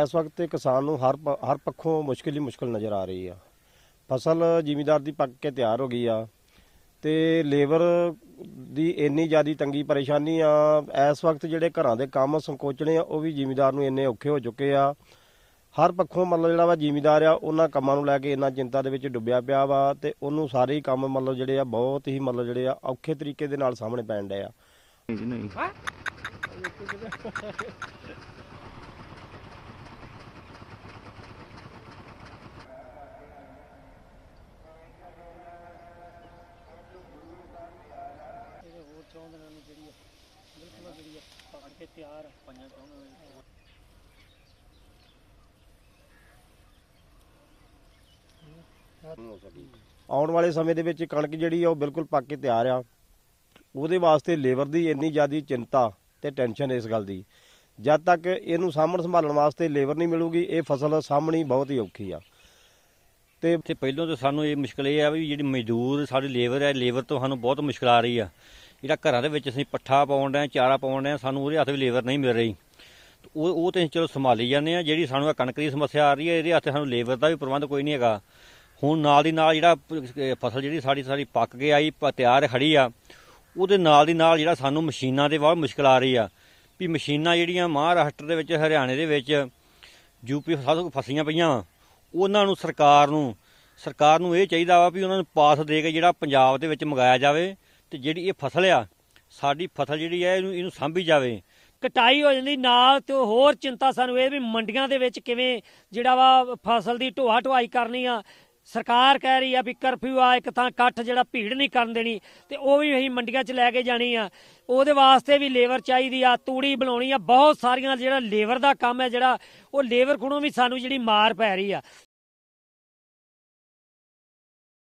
ਇਸ ਵਕਤ ਤੇ ਕਿਸਾਨ ਨੂੰ ਹਰ ਹਰ ਪੱਖੋਂ ਮੁਸ਼ਕਿਲ ਹੀ ਮੁਸ਼ਕਲ ਨਜ਼ਰ ਆ ਰਹੀ ਆ ਫਸਲ ਜ਼ਿਮੀਦਾਰ ਦੀ ਪੱਕ ਕੇ ਤਿਆਰ ਹੋ ਗਈ ਆ ਤੇ ਲੇਬਰ ਦੀ ਇੰਨੀ ਜ਼ਿਆਦੀ ਤੰਗੀ ਪਰੇਸ਼ਾਨੀ ਆ ਇਸ ਵਕਤ ਜਿਹੜੇ ਘਰਾਂ ਦੇ ਕੰਮ ਸੰਕੋਚਣੇ ਆ ਉਹ ਵੀ ਜ਼ਿਮੀਦਾਰ ਨੂੰ ਇੰਨੇ ਔਖੇ ਹੋ ਚੁੱਕੇ ਆ ਹਰ ਪੱਖੋਂ ਮਤਲਬ ਜਿਹੜਾ ਵਾ ਜ਼ਿਮੀਦਾਰ ਆ ਉਹਨਾਂ ਕੰਮਾਂ ਨੂੰ ਲੈ ਕੇ ਇੰਨਾ ਚਿੰਤਾ ਦੇ ਵਿੱਚ ਡੁੱਬਿਆ ਪਿਆ ਵਾ ਤੇ ਉਹਨੂੰ ਸਾਰੇ ਹੀ ਕੰਮ ਮਤਲਬ ਜਿਹੜੇ ਆ ਬਹੁਤ ਹੀ ਮਤਲਬ ਜਿਹੜੇ ਆ ਔਖੇ ਤਰੀਕੇ ਦੇ ਨਾਲ ਸਾਹਮਣੇ ਪੈਣ ਡਏ ਆ ਚੌਂ ਦਿਨਾਂ ਨੂੰ ਜਿਹੜੀ ਹੈ ਬਿਲਕੁਲ ਜਿਹੜੀ ਹੈ ਪਾੜ ਕੇ ਤਿਆਰ ਪੰਜਾਂ ਚੌਂ ਦਿਨਾਂ ਆਉਣ ਵਾਲੇ ਸਮੇਂ ਦੇ ਵਿੱਚ ਕਣਕ ਜਿਹੜੀ ਆ ਉਹ ਬਿਲਕੁਲ ਪੱਕ ਕੇ ਤਿਆਰ ਆ ਉਹਦੇ ਵਾਸਤੇ ਲੇਬਰ ਦੀ ਇੰਨੀ ਜ਼ਿਆਦੀ ਚਿੰਤਾ ਤੇ ਟੈਨਸ਼ਨ ਇਸ ਗੱਲ ਦੀ ਜਦ ਤੱਕ ਇਹਨੂੰ ਸਾਹਮਣ ਸੰਭਾਲਣ ਵਾਸਤੇ ਲੇਬਰ ਨਹੀਂ ਮਿਲੂਗੀ ਇਹ ਫਸਲ ਸਾਹਮਣੀ ਬਹੁਤ ਹੀ ਔਖੀ ਆ ਤੇ ਪਹਿਲਾਂ ਤਾਂ ਸਾਨੂੰ ਇਹ ਮੁਸ਼ਕਲ ਇਹ ਆ ਵੀ ਜਿਹੜੀ ਮਜ਼ਦੂਰ ਸਾਡੀ ਲੇਬਰ ਹੈ ਲੇਬਰ ਤੋਂ ਸਾਨੂੰ ਬਹੁਤ ਮੁਸ਼ਕਲ ਆ ਰਹੀ ਆ ਜਿਹੜਾ ਘਰਾਂ ਦੇ ਵਿੱਚ ਅਸੀਂ ਪੱਠਾ ਪਾਉਣ ਆ ਚਾਰਾ ਪਾਉਣ ਆ ਸਾਨੂੰ ਉਹਦੇ ਹੱਥ ਵੀ ਲੇਬਰ ਨਹੀਂ ਮਿਲ ਰਹੀ ਉਹ ਉਹ ਤੇ ਚਲੋ ਸੰਭਾਲੀ ਜਾਂਦੇ ਆ ਜਿਹੜੀ ਸਾਨੂੰ ਕਣਕ ਦੀ ਸਮੱਸਿਆ ਆ ਰਹੀ ਹੈ ਇਹਦੇ ਹੱਥ ਸਾਨੂੰ ਲੇਬਰ ਦਾ ਵੀ ਪ੍ਰਬੰਧ ਕੋਈ ਨਹੀਂ ਹੈਗਾ ਹੁਣ ਨਾਲ ਦੀ ਨਾਲ ਜਿਹੜਾ ਫਸਲ ਜਿਹੜੀ ਸਾਡੀ ਸਾਰੀ ਪੱਕ ਕੇ ਆਈ ਤਿਆਰ ਖੜੀ ਆ ਉਹਦੇ ਨਾਲ ਦੀ ਨਾਲ ਜਿਹੜਾ ਸਾਨੂੰ ਮਸ਼ੀਨਾਂ ਦੇ ਬਹੁਤ ਮੁਸ਼ਕਲ ਆ ਰਹੀ ਆ ਵੀ ਮਸ਼ੀਨਾਂ ਜਿਹੜੀਆਂ ਮਹਾਰਾਸ਼ਟਰ ਦੇ ਵਿੱਚ ਹਰਿਆਣੇ ਦੇ ਵਿੱਚ ਯੂਪੀ ਸਾਧੂ ਫਸੀਆਂ ਪਈਆਂ ਉਹਨਾਂ ਨੂੰ ਸਰਕਾਰ ਨੂੰ ਸਰਕਾਰ ਨੂੰ ਇਹ ਚਾਹੀਦਾ ਵਾ ਵੀ ਉਹਨਾਂ ਨੂੰ ਪਾਸ ਦੇ ਕੇ ਜਿਹੜਾ ਪੰਜਾਬ ਦੇ ਵਿੱਚ ਮੰਗਾਇਆ ਜਾਵੇ ਤੇ ਜਿਹੜੀ ਇਹ ਫਸਲ ਆ ਸਾਡੀ ਫਸਲ ਜਿਹੜੀ ਆ ਇਹਨੂੰ ਇਹਨੂੰ ਸਾਂਭੀ ਜਾਵੇ ਕਟਾਈ ਹੋ ਜਾਂਦੀ ਨਾਲ ਤੇ ਹੋਰ ਚਿੰਤਾ ਸਾਨੂੰ ਇਹ ਵੀ ਮੰਡੀਆਂ ਦੇ ਵਿੱਚ ਕਿਵੇਂ ਜਿਹੜਾ ਵਾ ਫਸਲ ਦੀ ਢੋਆ ਢੁਆਈ ਕਰਨੀ ਆ ਸਰਕਾਰ ਕਹਿ ਰਹੀ ਆ ਵੀ ਕਰਫਿਊ ਆ ਇੱਕ ਤਾਂ ਇਕੱਠ ਜਿਹੜਾ ਭੀੜ ਨਹੀਂ ਕਰਨ ਦੇਣੀ ਤੇ ਉਹ ਵੀ ਅਸੀਂ ਮੰਡੀਆਂ 'ਚ ਲੈ ਕੇ ਜਾਣੀ ਆ ਉਹਦੇ ਵਾਸਤੇ ਵੀ ਲੇਬਰ ਚਾਹੀਦੀ ਆ ਤੂੜੀ ਬਣਾਉਣੀ ਆ ਬਹੁਤ ਸਾਰੀਆਂ ਜਿਹੜਾ ਲੇਬਰ ਦਾ ਕੰਮ ਹੈ ਜਿਹੜਾ ਉਹ ਲੇਬਰ ਖੁਣੋਂ ਵੀ ਸਾਨੂੰ ਜਿਹੜੀ ਮਾਰ ਪੈ ਰਹੀ ਆ